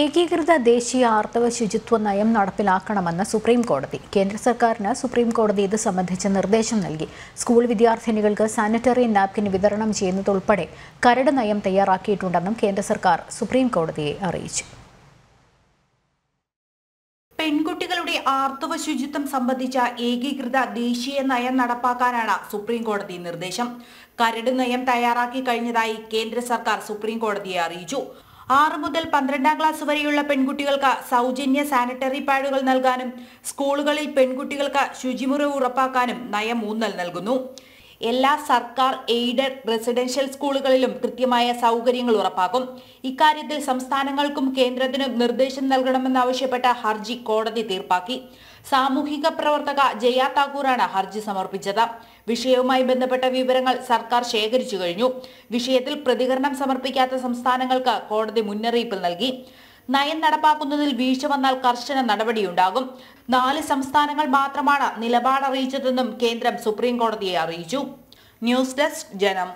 ഏകീകൃത ദേശീയ ആർത്തവ ശുചിത്വ നയം നടപ്പിലാക്കണമെന്ന് സുപ്രീം കോടതി കേന്ദ്ര സർക്കാരിന് സുപ്രീം കോടതി ഇത് സംബന്ധിച്ച നിർദ്ദേശം നൽകി സ്കൂൾ വിദ്യാർത്ഥിനികൾക്ക് സാനിറ്ററി നാപ്കിൻ വിതരണം ചെയ്യുന്നതുൾപ്പെടെ കരട് നയം തയ്യാറാക്കിയിട്ടുണ്ടെന്നും കേന്ദ്ര സർക്കാർ സുപ്രീം കോടതിയെ അറിയിച്ചു പെൺകുട്ടികളുടെ ആർത്തവ ശുചിത്വം സംബന്ധിച്ച ഏകീകൃത ദേശീയ നയം നടപ്പാക്കാനാണ് സുപ്രീം കോടതി നിർദ്ദേശം കരട് നയം തയ്യാറാക്കി കഴിഞ്ഞതായി കേന്ദ്ര സർക്കാർ സുപ്രീം കോടതിയെ അറിയിച്ചു ആറ് മുതൽ പന്ത്രണ്ടാം ക്ലാസ് വരെയുള്ള പെൺകുട്ടികൾക്ക് സൗജന്യ സാനിറ്ററി പാഡുകൾ നൽകാനും സ്കൂളുകളിൽ പെൺകുട്ടികൾക്ക് ശുചിമുറി ഉറപ്പാക്കാനും നയം ഊന്നൽ നൽകുന്നു എല്ലാ സർക്കാർ എയ്ഡഡ് റെസിഡൻഷ്യൽ സ്കൂളുകളിലും കൃത്യമായ സൗകര്യങ്ങൾ ഉറപ്പാക്കും ഇക്കാര്യത്തിൽ സംസ്ഥാനങ്ങൾക്കും കേന്ദ്രത്തിനും നിർദ്ദേശം നൽകണമെന്നാവശ്യപ്പെട്ട ഹർജി കോടതി തീർപ്പാക്കി സാമൂഹിക പ്രവർത്തക ജയ താക്കൂറാണ് ഹർജി സമർപ്പിച്ചത് വിഷയവുമായി ബന്ധപ്പെട്ട വിവരങ്ങൾ സർക്കാർ ശേഖരിച്ചു കഴിഞ്ഞു വിഷയത്തിൽ പ്രതികരണം സമർപ്പിക്കാത്ത സംസ്ഥാനങ്ങൾക്ക് കോടതി മുന്നറിയിപ്പ് നൽകി നയം നടപ്പാക്കുന്നതിൽ വീഴ്ച വന്നാൽ കർശന നടപടിയുണ്ടാകും നാല് സംസ്ഥാനങ്ങൾ മാത്രമാണ് നിലപാടറിയിച്ചതെന്നും കേന്ദ്രം സുപ്രീം കോടതിയെ അറിയിച്ചു ന്യൂസ് ഡെസ്ക് ജനം